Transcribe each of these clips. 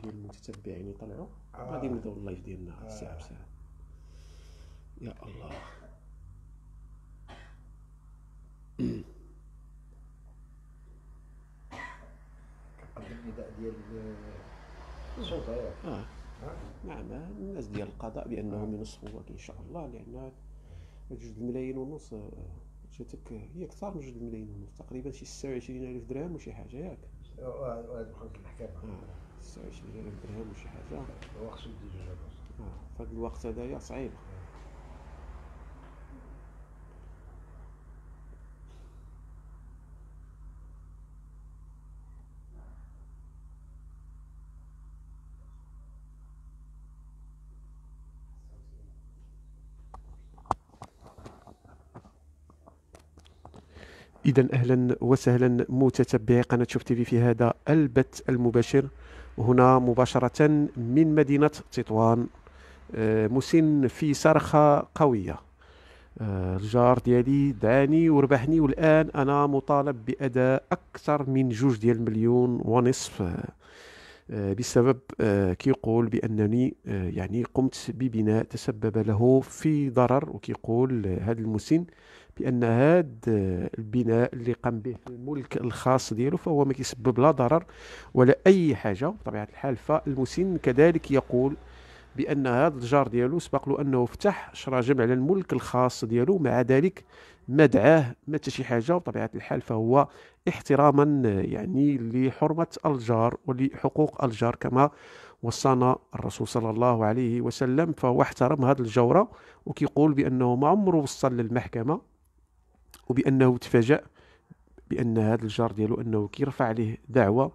ديال المتتبعين يطلعوا يعني غادي آه. نبداو اللايف ديالنا ساعه بساعه يا الله كنقدم النداء ديال الصوت آه،, آه. اه نعم الناس ديال القضاء بانهم آه. ينصفوك ان شاء الله لان جوج ملايين ونص جاتك هي اكثر من جوج ملايين ونص تقريبا شي 26 الف درهم وشي حاجه ياك 29 درهم درهم وشي حاجه وخصو يدي جوج فهاد الوقت هذايا صعيب آه. اذا اهلا وسهلا متتبعي قناه شوف تيفي في هذا البث المباشر هنا مباشرة من مدينة تطوان آه، مسن في صرخة قوية آه، الجار ديالي دعاني وربحني والآن أنا مطالب بأداء أكثر من جوج ديال مليون ونصف بسبب آه، كيقول بانني يعني قمت ببناء تسبب له في ضرر وكيقول هذا المسن لان هذا آه، البناء اللي قام به الملك الخاص ديالو فهو ما كيسبب لا ضرر ولا اي حاجه بطبيعه الحال فالمسن كذلك يقول بان هذا الجار ديالو سبق له انه فتح شراجم على الملك الخاص ديالو مع ذلك ما دعاه ما حتى شي حاجه بطبيعه الحال فهو احتراما آه، يعني لحرمه الجار ولحقوق الجار كما وصانا الرسول صلى الله عليه وسلم فهو احترم هذه الجوره وكيقول بانه ما عمره وصل للمحكمه وبانه تفاجأ بان هذا الجار ديالو انه كيرفع عليه دعوه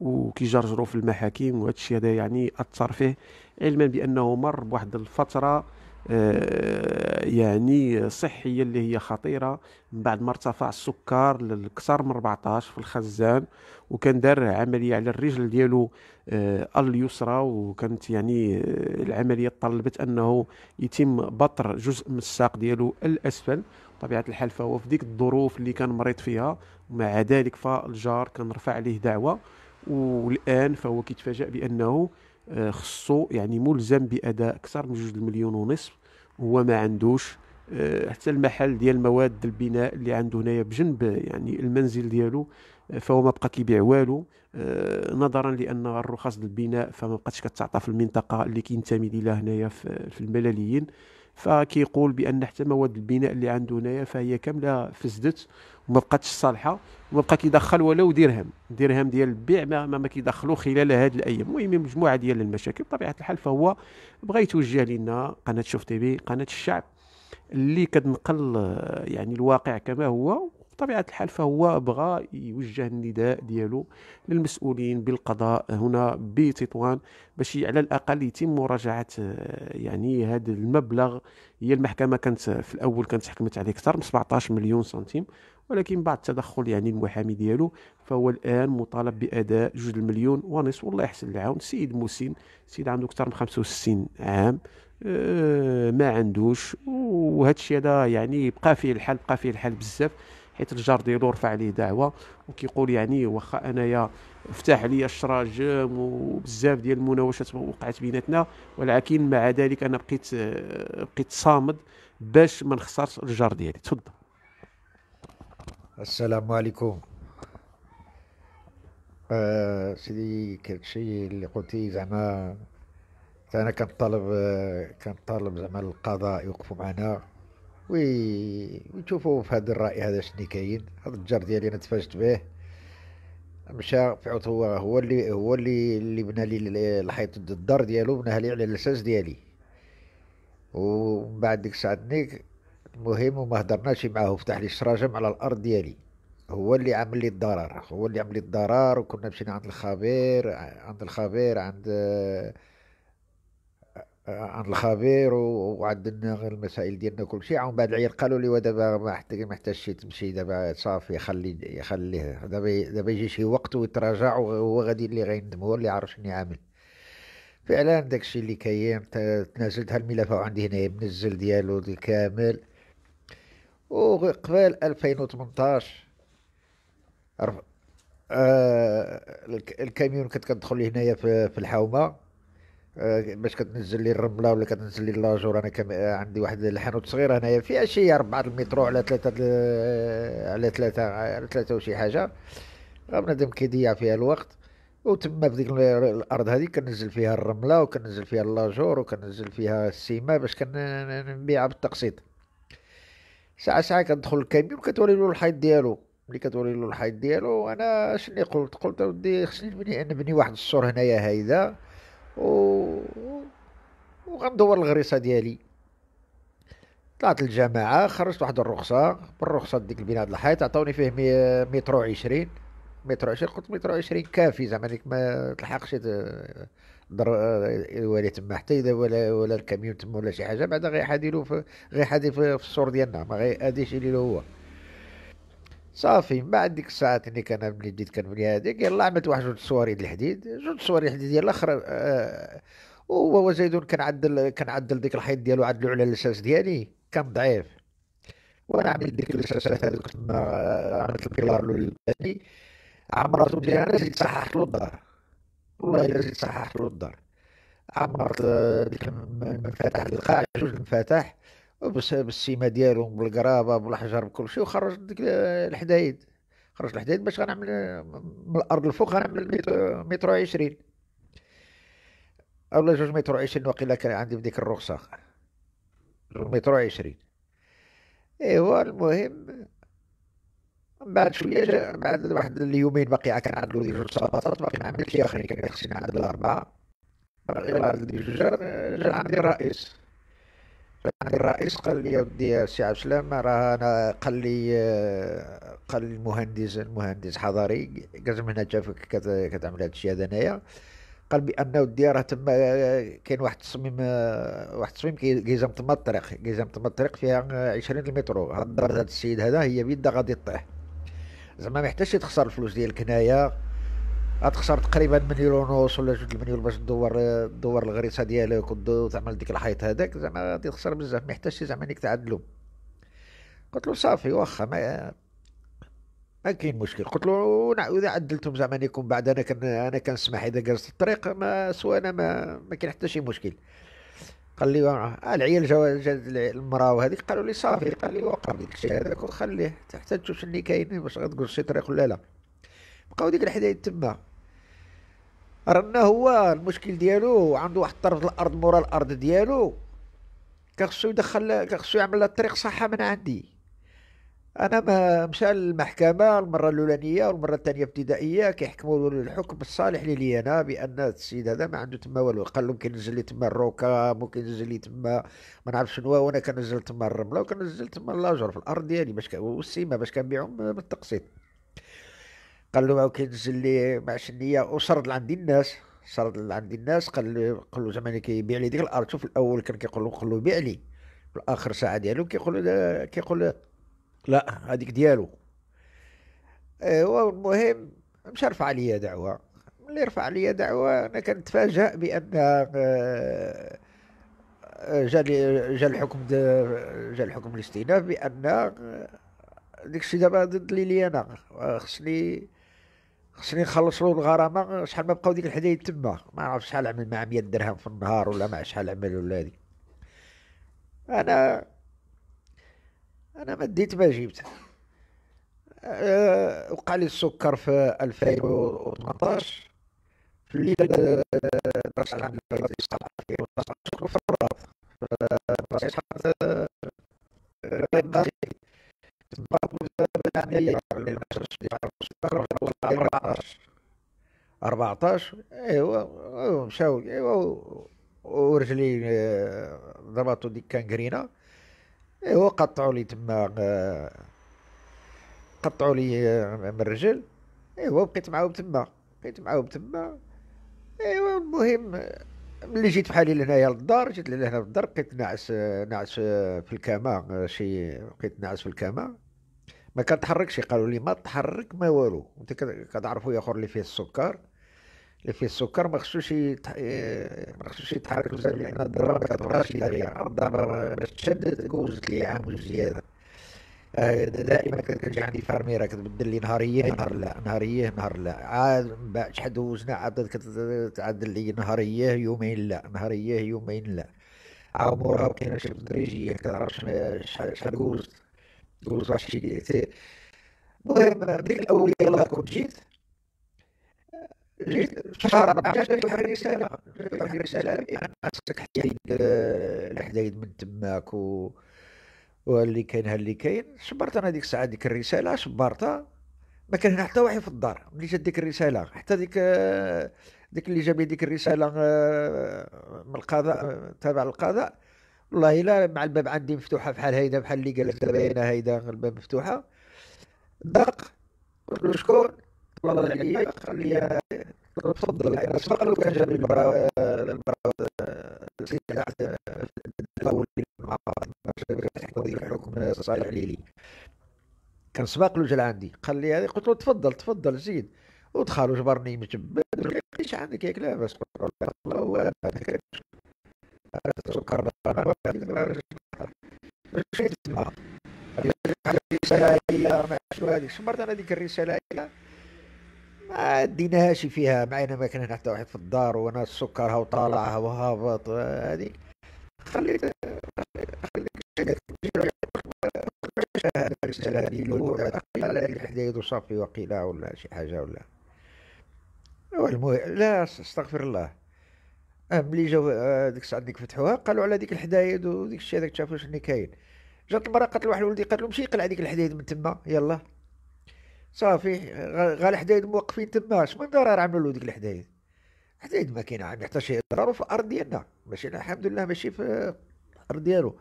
وكيجرجروا في المحاكم وهذا الشيء هذا يعني اثر فيه علما بانه مر بواحد الفتره آه، يعني صحيه اللي هي خطيره من بعد ما ارتفع السكر لكثر من 14 في الخزان وكان دار عمليه على الرجل ديالو آه، اليسرى وكانت يعني آه، العمليه طلبت انه يتم بطر جزء من الساق ديالو الاسفل طبيعه الحال فهو في ديك الظروف اللي كان مريض فيها ومع ذلك فالجار كان رفع عليه دعوه والان فهو كيتفاجأ بانه آه، خصو يعني ملزم باداء اكثر من جوج المليون ونصف هو ما عندوش آه، حتى المحل ديال مواد البناء اللي عنده هنايا بجنب يعني المنزل ديالو آه، فهو ما بقى كيبيع والو نظرا لان الرخص البناء فما بقاتش كتعطى في المنطقه اللي كينتمي ليها هنايا في الملاليين فكيقول بان حتى مواد البناء اللي عنده هنايا فهي كامله فسدت وما بقاتش صالحه وما بقى كيدخل ولو درهم درهم ديال البيع ما ما, ما كيدخلو خلال هذه الايام المهم مجموعه ديال المشاكل بطبيعه الحال فهو بغى يتوجه لنا قناه شوف تي في قناه الشعب اللي كتنقل آه، يعني الواقع كما هو بطبيعه الحال فهو بغى يوجه النداء ديالو للمسؤولين بالقضاء هنا بتطوان باش على الاقل يتم مراجعه آه، يعني هذا المبلغ هي المحكمه كانت في الاول كانت حكمت عليه اكثر من 17 مليون سنتيم ولكن بعد تدخل يعني المحامي ديالو فهو الان مطالب باداء جوج المليون ونص والله يحسن العون سيد موسين سيد عنده اكثر من 65 عام آه، ما عندوش وهذا الشيء هذا يعني بقى فيه الحال بقى فيه الحال بزاف حيت الجار ديالو رفع عليه دعوه وكيقول يعني واخا انايا فتح لي الشراجم وبزاف ديال المناوشات وقعت بيناتنا ولكن مع ذلك انا بقيت بقيت صامد باش ما نخسرش الجار ديالي تفضل السلام عليكم آه سيدي كلشي اللي قلتي زعما انا كنطالب كنطالب زعما القضاء يوقفوا معنا وي ويشوفوا في هذا الراي هذا شنو كاين هذا الجار ديالي انا تفاجت به مشى في عطو هو هو اللي هو اللي اللي بنى لي الحيط الدار ديالو بناها لي على الاساس ديالي ومن بعد ديك الساعه نيك المهم وما هضرناش معاه فتح لي الشراجم على الارض ديالي هو اللي عامل لي الضرر هو اللي عامل لي الضرر وكنا مشينا عند الخبير عند الخبير عند عن الخبير وعندنا غير المسائل ديالنا كل شيء عاون بعد العيال قالوا لي ودابا ما محتاج ما تمشي دابا صافي خلي خليه دابا دابا يجي شي وقت ويتراجع وهو غادي اللي غيندم هو اللي عارف شنو عامل فعلا داكشي اللي كاين تنازلت هالملف عندي هنايا منزل ديالو دي كامل وقبل 2018 آه الكاميون كنت كندخل هنايا في الحومه باش كتنزل لي الرمله ولا كتنزل لي اللاجور انا كم عندي واحد الحانوت صغير هنايا فيها شي 4 المترو على 3 على 3 على 3 وشي حاجه بنادم كيضيع فيها الوقت وتما في ديك الارض هذه كنزل فيها الرمله وكنزل فيها اللاجور وكنزل فيها السيمه باش كنبيعها بالتقسيط ساعه ساعه كندخل الكاميون كتوري له الحيط ديالو ملي كتوري له الحيط ديالو انا شني قلت قلت اودي خصني نبني نبني واحد السور هنايا هايده و وغندور الغريصه ديالي طلعت الجماعة خرجت واحد الرخصة بالرخصة ديك البناد الحيط عطاوني فيه مي... مترو عشرين مترو عشرين قلت مترو عشرين كافي زعما ديك ما تلحقش در... ولا تما حتى اذا ولا ولا الكاميون تما ولا شي حاجة بعدا غيحاديلو له في... غيحادي في, السور ديالنا ما غياديش اديش له هو صافي من بعد ديك الساعات اللي كان بديت كنبني هذيك يلاه عملت واحد جوج صواريد الحديد جوج صواريد الحديد يلا اخر آه وهو زيدون كنعدل كنعدل ديك الحيط ديالو عدلو على الاساس ديالي كان ضعيف وانا عملت ديك الاساسات هذوك تما آه، عملت البيلار الاولاني الثاني عمرته ديالي انا زيد صححت له الدار والله الا زيد صححت له الدار عمرت آه، ديك المفاتح القاع جوج المفاتح بالسيمه ديالهم بالقرابه بالحجر بكل شيء وخرج ديك الحدايد خرج الحدايد باش غنعمل من الارض الفوق غنعمل مترو عشرين اولا جوج مترو عشرين وقيلا كان عندي بديك الرخصه مترو عشرين ايوا المهم من بعد شويه جا بعد واحد اليومين باقي كان عندو ديك جوج صباطات باقي ما عملتش يا اخي كان خصني نعدل الاربعه باقي عندي جوج جا عندي الرئيس يعني الرئيس قال لي ودي سي عبد السلام راه انا قال لي قال لي المهندس المهندس حضري لازم هنا جافك كتعمل هذا الشيء هذا انايا قال بان ودي راه تما كاين واحد التصميم واحد التصميم كيزام تما الطريق كيزام تما الطريق فيها 20 المترو هذا السيد هذا هي بيده غادي طيح زعما ما يحتاجش تخسر الفلوس ديالك هنايا غتخسر تقريبا مليون ونص ولا جوج المليون باش تدور دور الغريسه ديالك وتعمل ديك الحيط هذاك زعما غادي تخسر بزاف ما يحتاجش زعما انك تعدلو قلت له صافي واخا ما ما كاين مشكل قلت له اذا عدلتم زعما يكون بعد انا كان انا كنسمح اذا جلست الطريق ما سوى انا ما, ما كاين حتى شي مشكل قال لي آه العيال جا المراه وهذيك قالوا لي صافي قال لي وقف ديك الشيء هذاك وخليه حتى تشوف شني كاين باش غتقول شي طريق ولا لا بقاو ديك الحدايد تما رنا هو المشكل ديالو عنده واحد طرف الارض مورا الارض ديالو كخصو يدخل كخصو يعمل الطريق صحه من عندي انا ما مشى للمحكمه المره الاولانيه والمره الثانيه ابتدائيه كيحكموا الحكم الصالح لي لي انا بان السيد هذا ما عنده تما والو قال لهم كينزل لي تما الروكا ممكن ينزل لي تما ما نعرفش شنو وانا كنزل تما الرمله وكنزل تما لاجر في الارض ديالي باش والسيمه باش كنبيعهم بالتقسيط قال له لي مع معشنيه وسرد لعندي الناس سرد لعندي الناس قال له قال له زعما كيبيع لي ديك الارض شوف الاول كان كيقول له قول له بيع لي في الاخر ساعه ديالو كيقول له كيقول لا هذيك ديالو ايوا المهم مش رفع عليا دعوه ملي رفع عليا دعوه انا كنتفاجأ بان آه، جا جا الحكم جا الحكم الاستئناف بان داكشي دابا ضد لي انا خصني خصني نخلصوا الغرامه شحال ما بقاو ديك الحدايد تما ما عرف شحال عمل مع 100 درهم في النهار ولا مع شحال عمل ولا هادي انا انا ما ديت ما جبت أه وقع لي السكر في 2018 في الليله 12 عام 2019 ضبطوا ديك كانغرينا ايوا قطعوا لي تما آه، قطعوا لي آه، من الرجل ايوا بقيت معاهم تما بقيت معاهم تما ايوا المهم ملي جيت بحالي لهنايا للدار جيت لهنا للدار بقيت ناعس آه، ناعس في الكاما شي بقيت ناعس في الكاما ما كنتحركش قالوا لي ما تحرك ما والو انت كتعرفوا يا اخر اللي فيه السكر اللي فيه السكر ما خصوش آه، ما خصوش يتحرك بزاف لان الضربه ما كتبقاش الضربه باش تشد تجوزت لي عام وزياده آه، دائما كتجي عندي فارميرا كتبدل لي نهاريه نهار لا نهاريه نهار لا عاد من بعد شحال دوزنا عاد كتعدل لي نهاريه يومين لا نهاريه يومين لا عاود موراها كاينه شي تدريجيه كتعرف شحال شحال دوزت دوز واحد شي المهم ديك الاوليه يلاه كنت جيت شهر 14 واحد الرساله واحد الرساله خاصك حتى الحدايد من تماك و واللي كاين ها اللي كاين صبرت انا ديك الساعه ديك الرساله صبرتها ما كان هنا حتى واحد في الدار ملي جات ديك الرساله حتى ديك ديك اللي جاب ديك الرساله من القضاء تابع للقضاء والله الا مع الباب عندي مفتوحه بحال هيدا بحال اللي قالت باينه هيدا الباب مفتوحه دق قلت له شكون والله تفضل انا سبق لو كان جاب المراه الحكم صالح ليلي كان سباق له جا عندي قال لي هذه قلت له تفضل تفضل زيد ودخل وجبرني مجبد ايش عندك ياك لاباس سكر مشيت معاه هذه شمرت انا هذيك الرساله ما ديناهاش فيها معينا ما كان حتى واحد في الدار وانا سكرها وطالعها وهابط هذه خليت الرسالة هذه الحدايد وصافي وقيلة ولا شي حاجة ولا المهم لا استغفر الله أه، ملي جاو أه، ديك الساعة ديك فتحوها قالوا على ديك الحدايد وديك الشيء هذاك تشافوا شنو كاين جات المرأة قالت لواحد ولدي قالت له مشي قلع ديك الحدايد من تما يلا صافي غا الحدايد موقفين تما شمن من ضرر عملوا ديك الحدايد حدايد ما كاين حتى شي ضرر في الارض ديالنا ماشي الحمد لله ماشي في الارض ديالو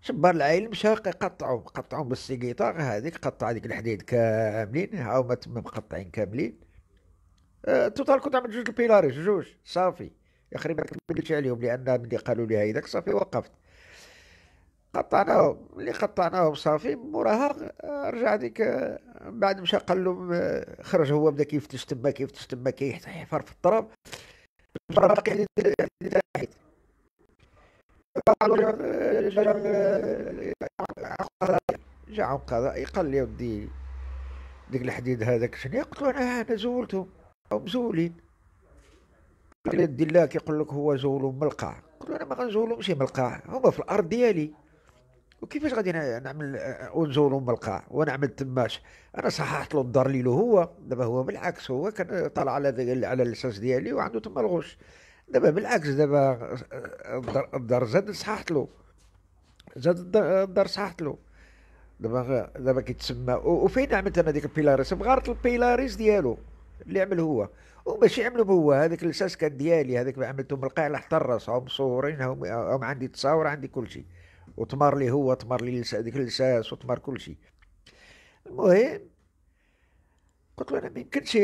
شبار العائل مشى قطعو قطعهم بالسيكيطا هذيك قطع هذيك الحديد كاملين هاو ما تما مقطعين كاملين أه توتال كنت عملت جوج البيلاريش جوج صافي يا خريب ما كملتش عليهم لان ملي قالوا لي هيداك صافي وقفت قطعناهم اللي قطعناهم صافي موراها رجع ديك من بعد مشى قال لهم خرج هو بدا كيفتش تما كيفتش تما كيحفر في التراب باقي تحت جا عن قضائي قال لي ودي ديك الحديد هذاك شنو قلت له انا زولته او مزولين قال لي الله كيقول لك هو زولو من القاع قلت له انا ما غنزولهمش من القاع هما في الارض ديالي وكيفاش غادي نعمل آه، آه، من بالقاع ونعمل تماش انا صححت له الدار ليلو هو دابا هو بالعكس هو كان طالع على على الاساس ديالي وعنده تما الغش دابا بالعكس دابا آه، الدار زاد صححت له زاد الدار صححت له دابا دابا كيتسمى وفين عملت انا ديك البيلاريس بغارت البيلاريس ديالو اللي عمل هو وماشي عملو هو هذاك الاساس كان ديالي هذاك عملته من القاع على حتى الراس هم مصورين هم عندي تصاور عندي كل شيء وتمر لي هو تمر لي ديك اللساس وتمر كل شيء المهم قلت له انا ما يمكنش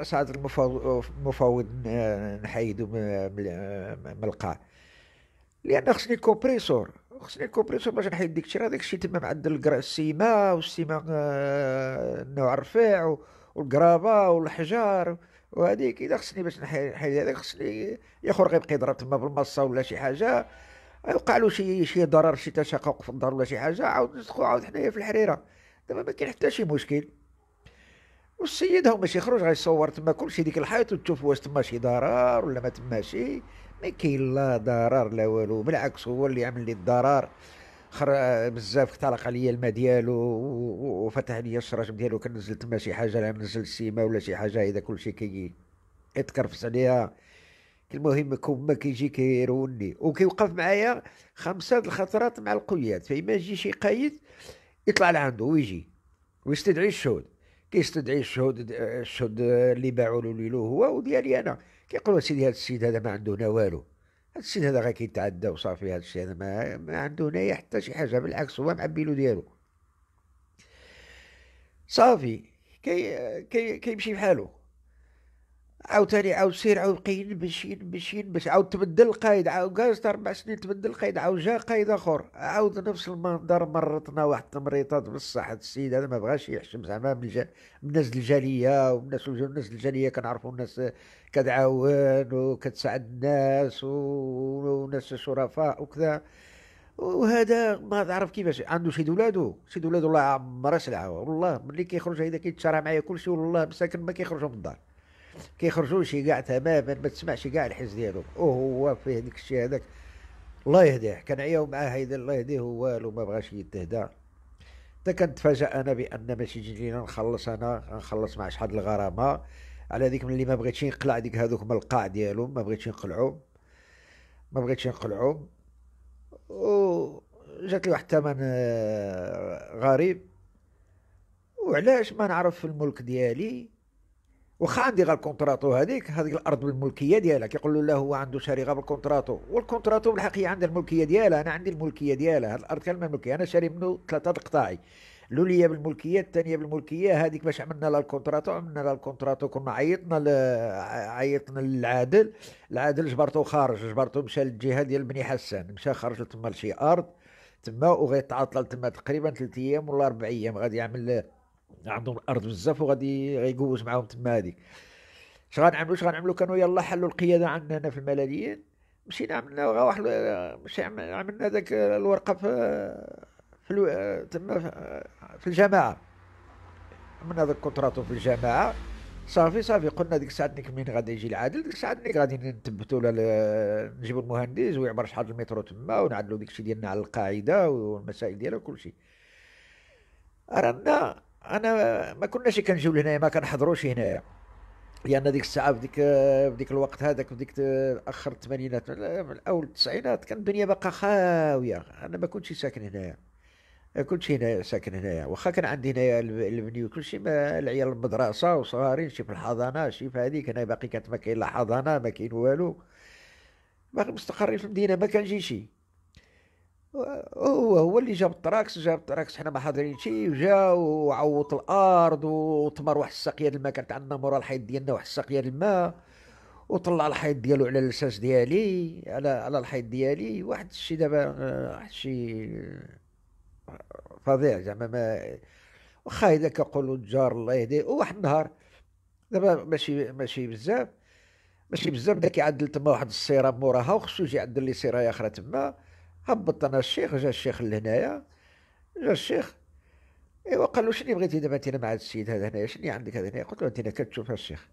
اسعد المفاوض نحيدو من القاع لان خصني كوبريسور خصني كوبريسور باش نحيد ديك الشيء داك الشيء تما معدل السيما والسيما النوع آه، الرفيع والقرابه والحجار وهذيك اذا خصني باش نحيد هذاك خصني يا خرقي بقي ضرب تما بالمصه ولا شي حاجه وقع له شي شي ضرر شي تشقق في الدار ولا شي حاجه عاود ندخلوا عاود حنايا في الحريره دابا ما كاين حتى شي مشكل والسيد هو ماشي يخرج غيصور تما كلشي ديك الحيط وتشوف واش تما شي ضرر ولا ما شي ما كاين لا ضرر لا والو بالعكس هو اللي عمل لي الضرر خر بزاف اختلق عليا الماء ديالو وفتح لي الشراجم ديالو كنزل تما شي حاجه لا منزل السيما ولا شي حاجه اذا كلشي كي يتكرفس عليها المهم ما كيجي كيروني وكيوقف معايا خمسه الخطرات مع القياد فإما يجي شي قايد يطلع لعنده ويجي ويستدعي الشهود كيستدعي الشهود الشهود اللي باعوا له له هو وديالي انا كيقولوا سيدي هذا السيد هذا ما عنده هنا والو هذا السيد هذا غير كيتعدى وصافي هذا الشيء هذا ما, ما عنده هنايا حتى شي حاجه بالعكس هو معبي له ديالو صافي كي كي كيمشي بحالو عاوتاني عاود سير عاود قيد بشين بشين بش عاود تبدل القايد عاود قاز اربع سنين تبدل القايد عاود جا قايد اخر عاود نفس المنظر مرتنا واحد التمريطات بصح هذا السيد هذا ما بغاش يحشم زعما من, الج... من الناس الجاليه والناس الناس الجاليه كنعرفوا الناس كتعاون وكتساعد الناس وناس شرفاء وكذا وهذا ما تعرف كيفاش عنده شي ولادو شي ولادو الله عمره سلعه والله ملي كيخرج هذا كيتشارع معايا كلشي والله مساكن ما كيخرجوا من الدار شي كاع تماما ما تسمعش كاع الحس ديالهم وهو فيه ديك الشيء هذاك الله يهديه كان معاه هيدا الله يهديه هو والو ما بغاش يتهدى حتى كنتفاجأ انا بان ماشي جينا نخلص انا نخلص مع شحال الغرامه على ذيك ملي ما بغيتش نقلع ديك هذوك من القاع ديالهم ما بغيتش نقلعهم ما بغيتش نقلعهم و جات لي واحد الثمن آه، غريب وعلاش ما نعرف في الملك ديالي واخا عندي غير الكونتراتو هذيك هذيك الارض بالملكيه ديالها كيقولوا لا هو عنده شاري غير بالكونتراتو والكونتراتو بالحقيقه عندها الملكيه ديالها انا عندي الملكيه ديالها هذه الارض كامله ملكيه انا شاري منه ثلاثه قطاعي الاوليه بالملكيه الثانيه بالملكيه هذيك باش عملنا لها الكونتراتو عملنا لها الكونتراتو كنا عيطنا ل... عيطنا للعادل العادل جبرته خارج جبرته مشى للجهه ديال بني حسان مشى خرج تما لشي ارض تما وغيتعطل تما تقريبا ثلاث ايام ولا اربع ايام غادي يعمل عندهم الارض بزاف وغادي غيقوز معاهم تما هذيك اش غنعملوا اش غنعملوا كانوا يلا حلوا القياده عندنا هنا في الملاليين مشينا عملنا واحد مشي عملنا ذاك الورقه في في الو... تما في الجماعه عملنا ذاك كونتراتو في الجماعه صافي صافي قلنا ديك الساعه منين غادي يجي العادل ديك الساعه نيك غادي نثبتوا نجيبوا المهندس ويعبر شحال المترو تما ونعدلوا داكشي الشيء ديالنا على القاعده والمسائل ديالها وكل شيء رانا انا ما كناش كنجيو لهنايا ما كنحضروش هنايا لان يعني ديك الساعه بديك بديك الوقت هذاك بديك اخر الثمانينات اول التسعينات كان الدنيا باقا خاويه انا ما كنتش ساكن هنايا كنت هنا ساكن هنايا واخا كان عندي هنايا البني وكل شيء العيال المدرسه وصغارين شي في الحضانه شي في هذيك هنا باقي كانت ما كاين لا حضانه ما كاين والو باقي مستقرين في المدينه ما كنجيش هو هو اللي جاب التراكس جاب التراكس حنا ما حاضرين شي وجا وعوط الارض وتمر واحد الساقيه الماء كانت عندنا مورا الحيط ديالنا واحد الساقيه الماء وطلع الحيط ديالو على اللساس ديالي على على الحيط ديالي واحد الشي دابا آه، واحد الشي آه، فظيع زعما ما واخا اذا كنقولوا الجار الله يهديه واحد النهار دابا ماشي ماشي بزاف ماشي بزاف بدا كيعدل تما واحد السيره موراها وخصو يجي يعدل لي سيره اخرى تما هبط انا الشيخ جا الشيخ لهنايا جا الشيخ ايوا قال له شنو بغيتي دابا انت مع هذا السيد هذا هنايا شنو عندك هذا هنايا قلت له انت كتشوف الشيخ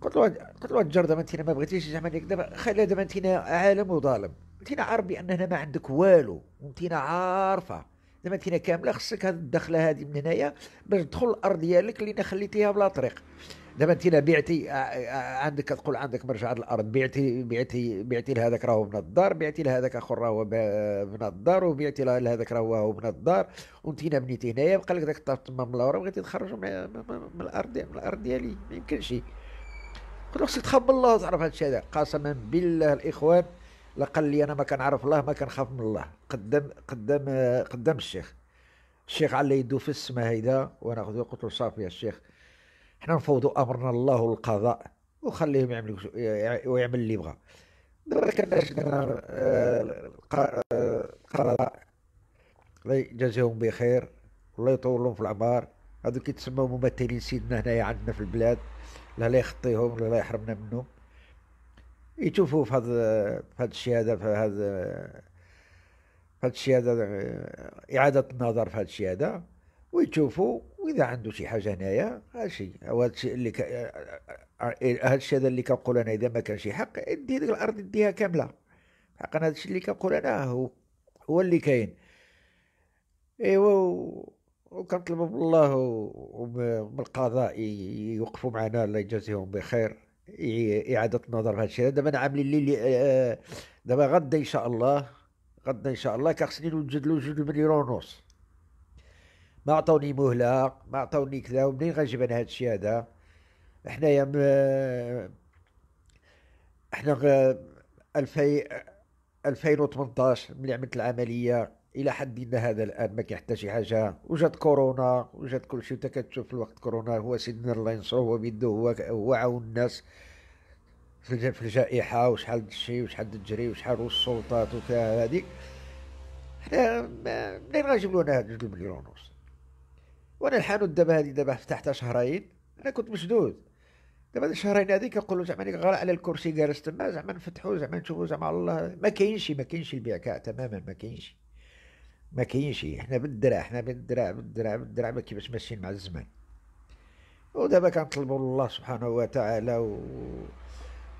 قلت له قلت له الجر دابا انت ما بغيتيش زعما دابا خليها دابا انت عالم وظالم انت عارف بان هنا ما عندك والو وانت عارفه دابا انت كامله خصك هاد الدخله هذه من هنايا باش تدخل الارض ديالك اللي انا خليتيها بلا طريق دابا انت بعتي عندك تقول عندك مرجع الارض بعتي بعتي بعتي لهذاك راهو من الدار بعتي لهذاك اخر راهو من الدار وبعتي لهذاك راهو من الدار وانت بنيتي هنايا بقى لك ذاك الطرف تما من لورا بغيتي تخرج من, الارض من الارض ديالي ما يمكنش قلت له خصك تخاف من الله تعرف هذا الشيء هذا قسما بالله الاخوان لقال لي انا ما كنعرف الله ما كنخاف من الله قدام قدام قدام الشيخ الشيخ على يدو في السما هيدا وانا قلت له صافي يا الشيخ حنا نفوضوا امرنا الله القضاء وخليهم يعمل ويعمل اللي يبغى دابا كناش آه، آه، القضاء الله يجازيهم بخير الله يطول لهم في العمر هادو كيتسموا ممثلين سيدنا هنايا عندنا في البلاد لا لا يخطيهم ولا لا يحرمنا منهم يشوفوا في هذا في هذا الشيء هذا في هذا في هذا الشيء هذا آه، إعادة النظر في هذا الشيء هذا ويشوفوا واذا عنده شي حاجه هنايا هادشي هو هادشي اللي ك... هادشي هذا اللي كنقول انا اذا ما كان شي حق ادي ديك الارض اديها كامله حقا هادشي اللي كنقول انا هو هو اللي كاين ايوا وكنطلب من الله ومن القضاء يوقفوا معنا الله يجازيهم بخير اعاده النظر في هذا الشيء دابا انا عاملين لي آه، دابا غدا ان شاء الله غدا ان شاء الله كخصني نوجد له جوج مليون ونص ما عطوني مهله ما عطوني كذا ومنين غنجيب انا هذا الشيء هذا حنايا احنا الفي... 2018 ملي عملت العمليه الى حد ما هذا الان ما كاين حتى شي حاجه وجات كورونا وجات كل شيء كتشوف في الوقت كورونا هو سيدنا الله ينصره هو بيده هو هو عاون الناس في الجائحه وشحال تمشي وشحال تجري وشحال السلطات وكذا هذيك حنا منين غنجيب لنا هاد جوج مليون ونص وانا الحانوت دابا هذه دابا فتحتها شهرين انا كنت مشدود دابا هاد الشهرين هذه كنقول زعما غير على الكرسي جالس تما زعما نفتحوا زعما نشوفوا زعما الله ما كاينش ما كاينش البيع كاع تماما ما كاينش ما كاينش حنا بالدراع حنا بالدراع بالدراع بالدراع ما كيفاش ماشيين مع الزمان ودابا كنطلبوا الله سبحانه وتعالى و...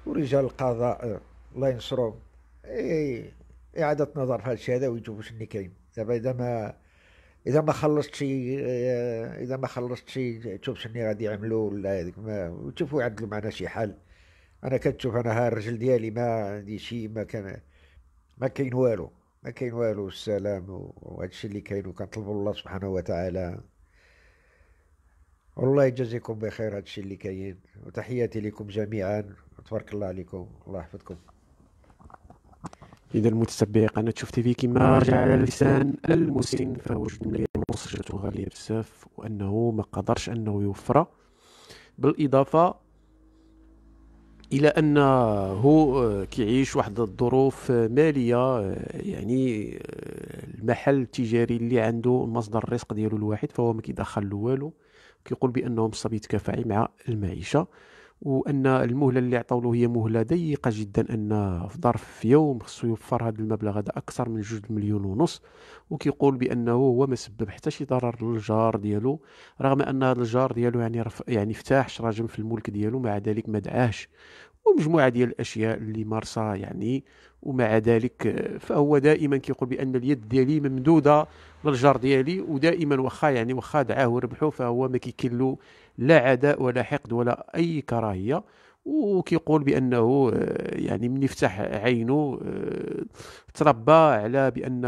ورجال القضاء الله ينصرهم اعاده نظر في هذا الشيء هذا ويشوفوا شنو كاين دابا اذا ما اذا ما شي آه، اذا ما شي تشوف شني غادي يعملوا ولا ما تشوفوا يعدلوا معنا شي حل انا كنشوف انا ها الرجل ديالي ما عندي شي ما كان ما كاين والو ما كاين والو السلام وهذا الشيء اللي كاين وكنطلب الله سبحانه وتعالى والله يجازيكم بخير هذا الشيء اللي كاين وتحياتي لكم جميعا تبارك الله عليكم الله يحفظكم إذا المتتبع قناة شوف تيفي كما رجع على لسان المسن فوجد مليون ونص جاتو غالية بزاف وأنه ما قدرش أنه يوفر بالإضافة إلى أنه كيعيش واحد الظروف مالية يعني المحل التجاري اللي عنده مصدر الرزق ديالو الواحد فهو ما كيدخل له والو كيقول بأنهم مصاب تكافعي مع المعيشة وان المهله اللي عطاو له هي مهله ضيقه جدا ان في ظرف يوم خصو يوفر هذا المبلغ هذا اكثر من جوج مليون ونص وكيقول بانه هو ما سبب حتى شي ضرر للجار ديالو رغم ان هذا الجار ديالو يعني رف يعني فتاح شراجم في الملك ديالو مع ذلك ما دعاهش ومجموعه ديال الاشياء اللي مارسها يعني ومع ذلك آه، فهو دائما كيقول بان اليد ديالي ممدوده للجار ديالي ودائما واخا يعني واخا دعاه وربحو فهو ما كيكلو لا عداء ولا حقد ولا اي كراهيه وكيقول بانه آه، يعني من يفتح عينه آه، تربى على بان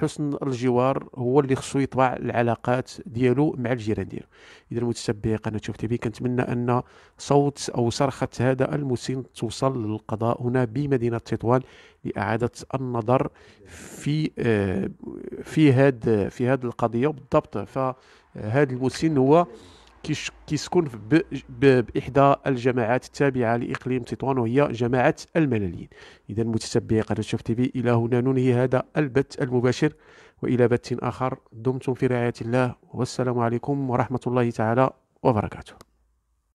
حسن الجوار هو اللي خصو يطبع العلاقات ديالو مع الجيران ديالو اذا المتتبعي قناه شوف تي كنتمنى ان صوت او صرخه هذا المسن توصل للقضاء هنا بمدينه تطوان لاعاده النظر في آه، في هاد في هاد القضيه بالضبط فهاد المسن هو كيسكن باحدى الجماعات التابعه لاقليم تطوان وهي جماعه الملاليين اذا متتبعي قناه شوف تي في الى هنا ننهي هذا البث المباشر والى بث اخر دمتم في رعايه الله والسلام عليكم ورحمه الله تعالى وبركاته